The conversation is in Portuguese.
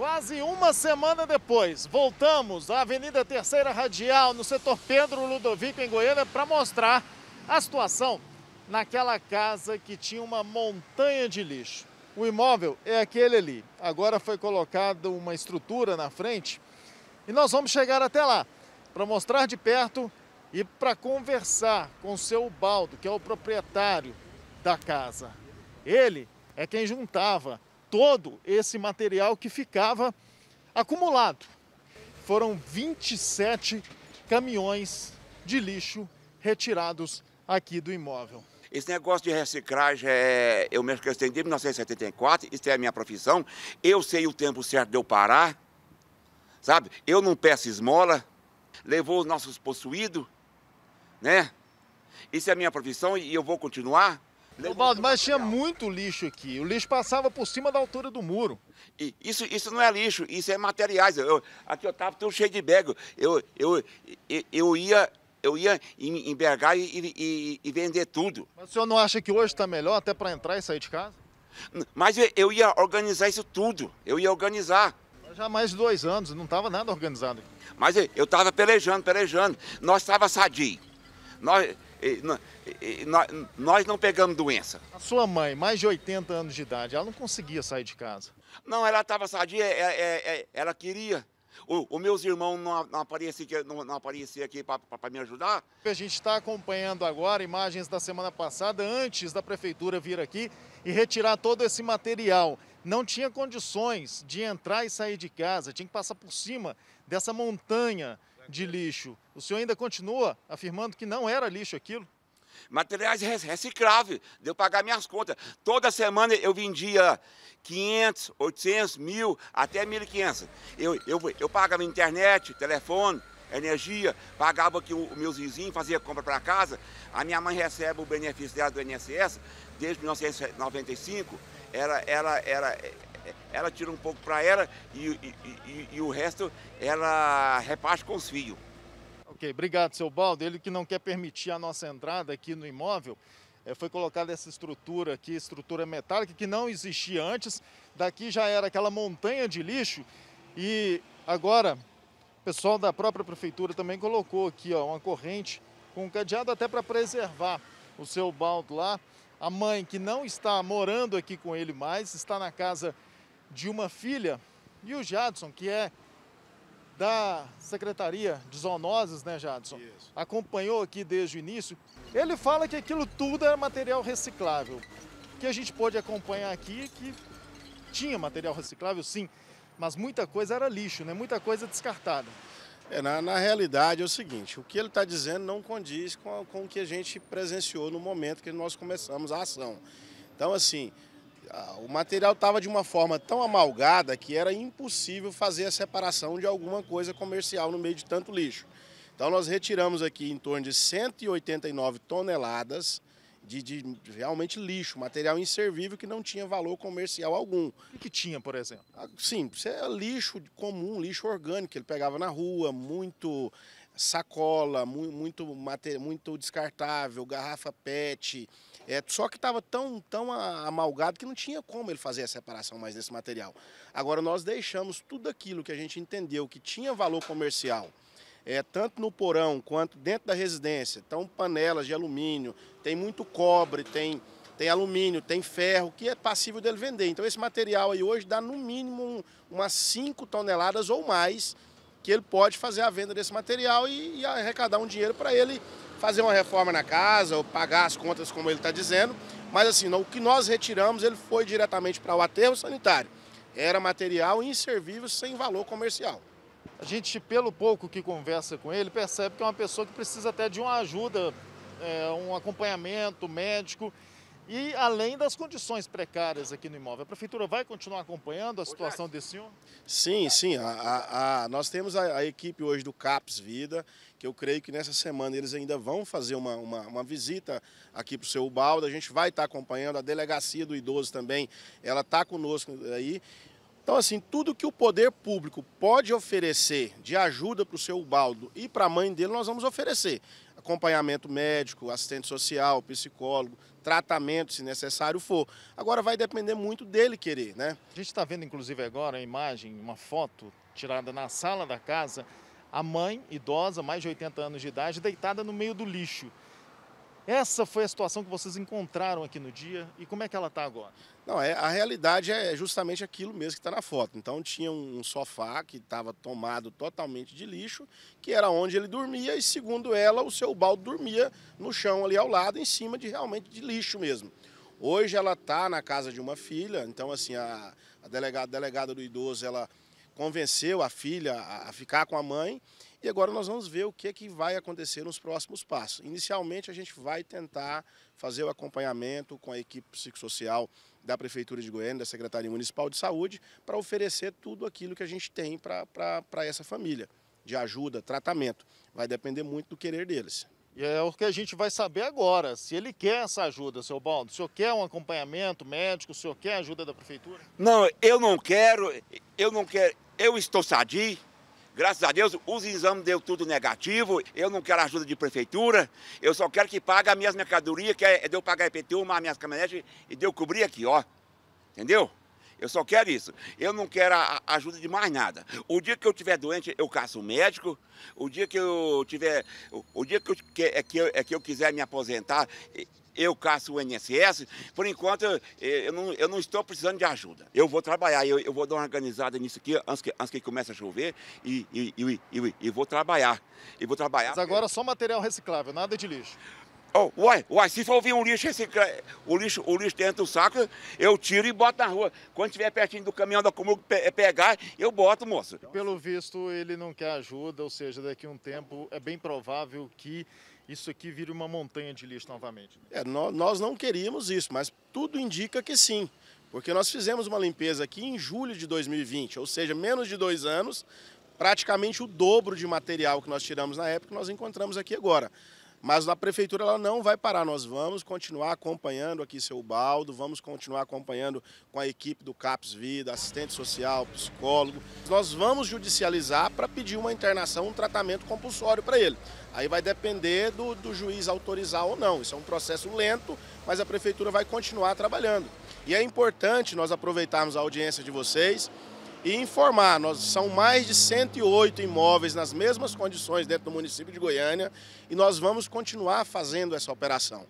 Quase uma semana depois, voltamos à Avenida Terceira Radial, no setor Pedro Ludovico, em Goiânia, para mostrar a situação naquela casa que tinha uma montanha de lixo. O imóvel é aquele ali. Agora foi colocada uma estrutura na frente e nós vamos chegar até lá para mostrar de perto e para conversar com o seu Baldo, que é o proprietário da casa. Ele é quem juntava todo esse material que ficava acumulado. Foram 27 caminhões de lixo retirados aqui do imóvel. Esse negócio de reciclagem, é, eu me esqueci em 1974, isso é a minha profissão. Eu sei o tempo certo de eu parar, sabe? Eu não peço esmola, levou os nossos possuídos, né? Isso é a minha profissão e eu vou continuar. Baldo, mas tinha muito lixo aqui. O lixo passava por cima da altura do muro. E isso, isso não é lixo, isso é materiais. Eu, aqui eu estava tudo cheio de bego. Eu, eu, eu, eu ia eu ia embergar e, e, e, vender tudo. Mas o senhor não acha que hoje está melhor até para entrar e sair de casa? Mas eu ia organizar isso tudo, eu ia organizar. Mas já há mais de dois anos, não estava nada organizado. Mas eu estava pelejando, pelejando. Nós estávamos sadios. Nós, nós não pegamos doença. A sua mãe, mais de 80 anos de idade, ela não conseguia sair de casa? Não, ela estava sadia, é, é, é, ela queria. Os meus irmãos não, não apareciam não, não aparecia aqui para me ajudar. A gente está acompanhando agora imagens da semana passada, antes da prefeitura vir aqui e retirar todo esse material. Não tinha condições de entrar e sair de casa, tinha que passar por cima dessa montanha de lixo. O senhor ainda continua afirmando que não era lixo aquilo? Materiais recicláveis, deu pagar minhas contas. Toda semana eu vendia 500, 800, mil, até 1.500. Eu, eu, eu pagava internet, telefone, energia, pagava que os meus vizinhos faziam compra para casa. A minha mãe recebe o benefício dela do INSS desde 1995. Era, era, era, ela tira um pouco para ela e, e, e, e, o resto ela reparte com os filhos Ok, obrigado, seu Baldo. Ele que não quer permitir a nossa entrada aqui no imóvel, eh, foi colocada essa estrutura aqui, estrutura metálica, que não existia antes. Daqui já era aquela montanha de lixo e agora o pessoal da própria prefeitura também colocou aqui ó, uma corrente com um cadeado até para preservar o seu Baldo lá. A mãe que não está morando aqui com ele mais, está na casa de uma filha, e o Jadson, que é da Secretaria de Zoonoses, né, Jadson? Isso. Acompanhou aqui desde o início. Ele fala que aquilo tudo era material reciclável. Que a gente pôde acompanhar aqui que tinha material reciclável, sim, mas muita coisa era lixo, né? Muita coisa descartada. É, na, na realidade é o seguinte, o que ele está dizendo não condiz com, a, com o que a gente presenciou no momento que nós começamos a ação. Então, assim, o material estava de uma forma tão amalgada que era impossível fazer a separação de alguma coisa comercial no meio de tanto lixo. Então nós retiramos aqui em torno de 189 toneladas de, de realmente lixo, material inservível que não tinha valor comercial algum. O que, tinha, por exemplo? Ah, sim, é lixo comum, lixo orgânico, ele pegava na rua, muito sacola, muito, muito descartável, garrafa PET. É, só que estava tão, tão amalgado que não tinha como ele fazer a separação mais desse material. Agora, nós deixamos tudo aquilo que a gente entendeu que tinha valor comercial, é, tanto no porão quanto dentro da residência. Então, panelas de alumínio, tem muito cobre, tem, tem alumínio, tem ferro, que é passível dele vender. Então, esse material aí hoje dá no mínimo um, umas 5 toneladas ou mais que ele pode fazer a venda desse material e, e arrecadar um dinheiro para ele fazer uma reforma na casa ou pagar as contas, como ele está dizendo. Mas assim, o que nós retiramos, ele foi diretamente para o aterro sanitário. Era material inservível, sem valor comercial. A gente, pelo pouco que conversa com ele, percebe que é uma pessoa que precisa até de uma ajuda, é, um acompanhamento médico e além das condições precárias aqui no imóvel. A prefeitura vai continuar acompanhando a situação desse senhor? Sim, sim. A, a, a, nós temos a, equipe hoje do CAPS Vida, que eu creio que nessa semana eles ainda vão fazer uma, uma, uma visita aqui para o seu balde. A gente vai estar tá acompanhando, a delegacia do idoso também, ela está conosco aí. Então, assim, tudo que o poder público pode oferecer de ajuda para o seu baldo e para a mãe dele, nós vamos oferecer. Acompanhamento médico, assistente social, psicólogo, tratamento, se necessário for. Agora vai depender muito dele querer, né? A gente está vendo, inclusive, agora a imagem, uma foto tirada na sala da casa, a mãe idosa, mais de 80 anos de idade, deitada no meio do lixo. Essa foi a situação que vocês encontraram aqui no dia e como é que ela está agora? Não, é, a realidade é justamente aquilo mesmo que está na foto. Então tinha um sofá que estava tomado totalmente de lixo, que era onde ele dormia e segundo ela o seu balde dormia no chão ali ao lado, em cima de realmente de lixo mesmo. Hoje ela está na casa de uma filha, então assim a, a delegada, a delegada do idoso ela convenceu a filha a ficar com a mãe. E agora nós vamos ver o que, é que vai acontecer nos próximos passos. Inicialmente, a gente vai tentar fazer o acompanhamento com a equipe psicossocial da Prefeitura de Goiânia, da Secretaria Municipal de Saúde, para oferecer tudo aquilo que a gente tem para essa família, de ajuda, tratamento. Vai depender muito do querer deles. E é o que a gente vai saber agora, se ele quer essa ajuda, seu Baldo. O senhor quer um acompanhamento médico, o senhor quer ajuda da prefeitura? Não, eu não quero, eu não quero, eu estou sadi, graças a Deus, os exames deu tudo negativo, eu não quero ajuda de prefeitura, eu só quero que pague as minhas mercadorias, que é, é de eu pagar IPTU, as minhas caminhonetes, e de eu cobrir aqui, ó. Entendeu? Eu só quero isso. Eu não quero a, a ajuda de mais nada. O dia que eu tiver doente, eu caço o um médico. O dia que eu tiver. O, o dia que eu, que, é que eu, é que eu quiser me aposentar, eu caço o INSS, por enquanto eh, eu, não, eu não estou precisando de ajuda. Eu vou trabalhar, eu, eu vou dar uma organizada nisso aqui antes que, antes que comece a chover e, e, e, e, e vou trabalhar. E vou trabalhar. Mas agora é só material reciclável, nada de lixo. Oh, uai, uai, se for vir um lixo, recicla, o lixo, o lixo dentro do saco, eu tiro e boto na rua. Quando estiver pertinho do caminhão da Comum pe eh, pegar, eu boto, moço. Pelo visto, ele não quer ajuda, ou seja, daqui a um tempo é bem provável que isso aqui vira uma montanha de lixo novamente. Né? É, nós não queríamos isso, mas tudo indica que sim. Porque nós fizemos uma limpeza aqui em julho de 2020, ou seja, menos de dois anos, praticamente o dobro de material que nós tiramos na época, nós encontramos aqui agora. Mas a prefeitura ela não vai parar, nós vamos continuar acompanhando aqui seu baldo, vamos continuar acompanhando com a equipe do CAPS Vida, assistente social, psicólogo. Nós vamos judicializar para pedir uma internação, um tratamento compulsório para ele. Aí vai depender do, do juiz autorizar ou não. Isso é um processo lento, mas a prefeitura vai continuar trabalhando. E é importante nós aproveitarmos a audiência de vocês e informar, nós são mais de 108 imóveis nas mesmas condições dentro do município de Goiânia e nós vamos continuar fazendo essa operação.